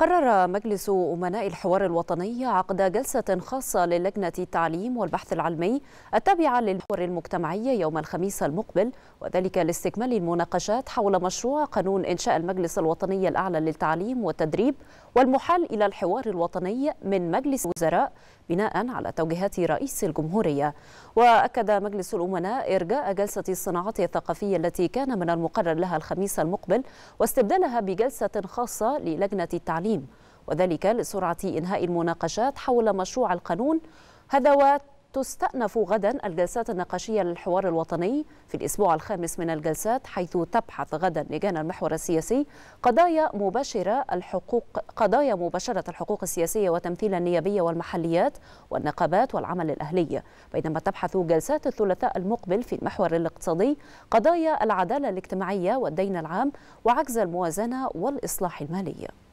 قرر مجلس أمناء الحوار الوطني عقد جلسة خاصة للجنة التعليم والبحث العلمي التابعة للحوار المجتمعي يوم الخميس المقبل وذلك لاستكمال المناقشات حول مشروع قانون إنشاء المجلس الوطني الأعلى للتعليم والتدريب والمحال إلى الحوار الوطني من مجلس الوزراء بناء على توجيهات رئيس الجمهورية وأكد مجلس الأمناء إرجاء جلسة الصناعة الثقافية التي كان من المقرر لها الخميس المقبل واستبدالها بجلسة خاصة للجنة التعليم وذلك لسرعة إنهاء المناقشات حول مشروع القانون هذا تستأنف غدا الجلسات النقاشية للحوار الوطني في الأسبوع الخامس من الجلسات حيث تبحث غدا لجان المحور السياسي قضايا مباشرة الحقوق قضايا مباشرة الحقوق السياسية وتمثيل النيابية والمحليات والنقابات والعمل الأهلي بينما تبحث جلسات الثلاثاء المقبل في المحور الاقتصادي قضايا العدالة الاجتماعية والدين العام وعجز الموازنة والإصلاح المالي